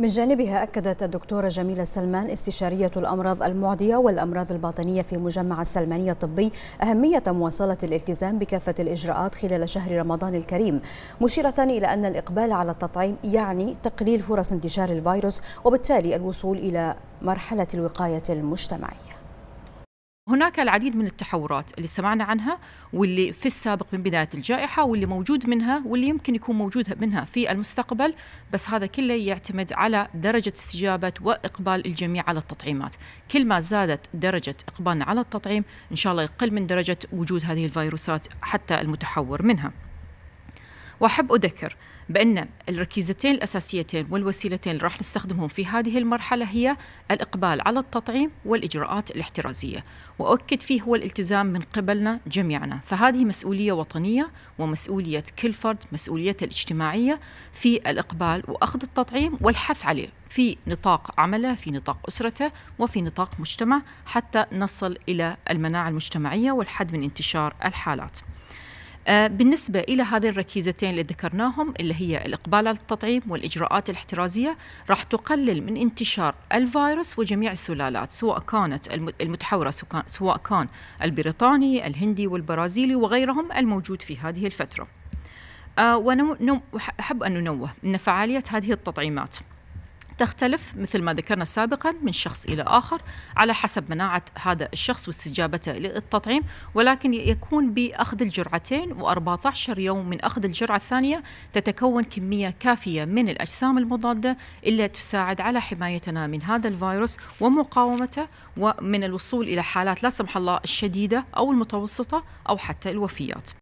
من جانبها أكدت الدكتورة جميلة سلمان استشارية الأمراض المعدية والأمراض الباطنية في مجمع السلمانية الطبي أهمية مواصلة الالتزام بكافة الإجراءات خلال شهر رمضان الكريم مشيرة إلى أن الإقبال على التطعيم يعني تقليل فرص انتشار الفيروس وبالتالي الوصول إلى مرحلة الوقاية المجتمعية هناك العديد من التحورات اللي سمعنا عنها واللي في السابق من بداية الجائحة واللي موجود منها واللي يمكن يكون موجود منها في المستقبل بس هذا كله يعتمد على درجة استجابة وإقبال الجميع على التطعيمات كل ما زادت درجة إقبالنا على التطعيم إن شاء الله يقل من درجة وجود هذه الفيروسات حتى المتحور منها وأحب أذكر بأن الركيزتين الأساسيتين والوسيلتين اللي راح نستخدمهم في هذه المرحلة هي الإقبال على التطعيم والإجراءات الاحترازية وأؤكد فيه هو الالتزام من قبلنا جميعنا فهذه مسؤولية وطنية ومسؤولية كل فرد مسؤوليته الاجتماعية في الإقبال وأخذ التطعيم والحث عليه في نطاق عمله في نطاق أسرته وفي نطاق مجتمع حتى نصل إلى المناعة المجتمعية والحد من انتشار الحالات آه، بالنسبة إلى هذين الركيزتين اللي ذكرناهم اللي هي الإقبال على التطعيم والإجراءات الاحترازية راح تقلل من انتشار الفيروس وجميع السلالات سواء كانت المتحورة سواء كان البريطاني الهندي والبرازيلي وغيرهم الموجود في هذه الفترة آه، أحب أن ننوه أن فعالية هذه التطعيمات تختلف مثل ما ذكرنا سابقا من شخص إلى آخر على حسب مناعة هذا الشخص واستجابته للتطعيم ولكن يكون بأخذ الجرعتين و14 يوم من أخذ الجرعة الثانية تتكون كمية كافية من الأجسام المضادة الا تساعد على حمايتنا من هذا الفيروس ومقاومته ومن الوصول إلى حالات لا سمح الله الشديدة أو المتوسطة أو حتى الوفيات